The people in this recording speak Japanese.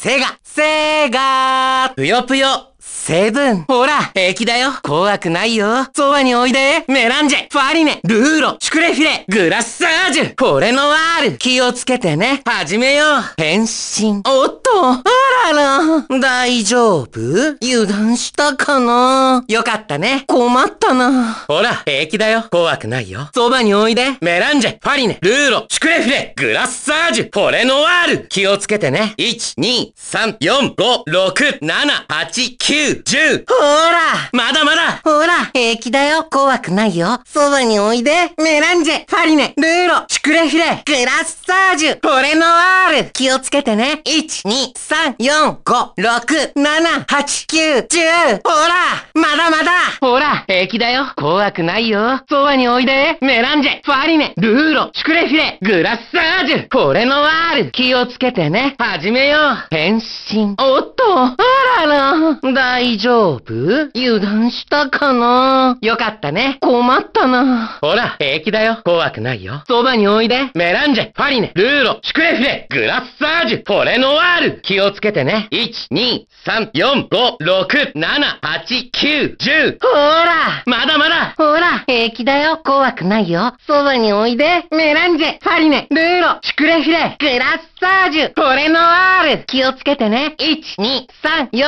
セガセガぷよぷよセブンほら平気だよ怖くないよそばにおいでメランジェファリネルーロシュクレフィレグラッサージュこれのワール気をつけてね始めよう変身おっとあら。大丈夫油断したかなよかったね。困ったな。ほら、平気だよ。怖くないよ。そばにおいで。メランジェ、ファリネ、ルーロ、シュクレフレ、グラッサージュ、ポレノワール。気をつけてね。1、2、3、4、5、6、7、8、9、10。ほらまだまだほら、平気だよ。怖くないよ。そばにおいで。メランジェ、ファリネ、ルーロ、シュクレフレ、グラッサージュ、ポレノワール。気をつけてね。1、2、3、4、4、5、6、7、8、9、10! ほらまだまだほら平気だよ怖くないよそばにおいでメランジェファリネルーロシュクレフィレグラッサージュこれのワール気をつけてね始めよう変身おっとああら、大丈夫油断したかなよかったね。困ったな。ほら、平気だよ。怖くないよ。そばにおいで。メランジェ、ファリネ、ルーロ、シュクレフレ、グラッサージュ、ポレノワール。気をつけてね。1、2、3、4、5、6、7、8、9、10。ほらまだまだほら、平気だよ。怖くないよ。そばにおいで。メランジェ、ファリネ、ルーロ、シュクレフレ、グラッサージュ、ポレノワール。気をつけてね。1、2、3、4、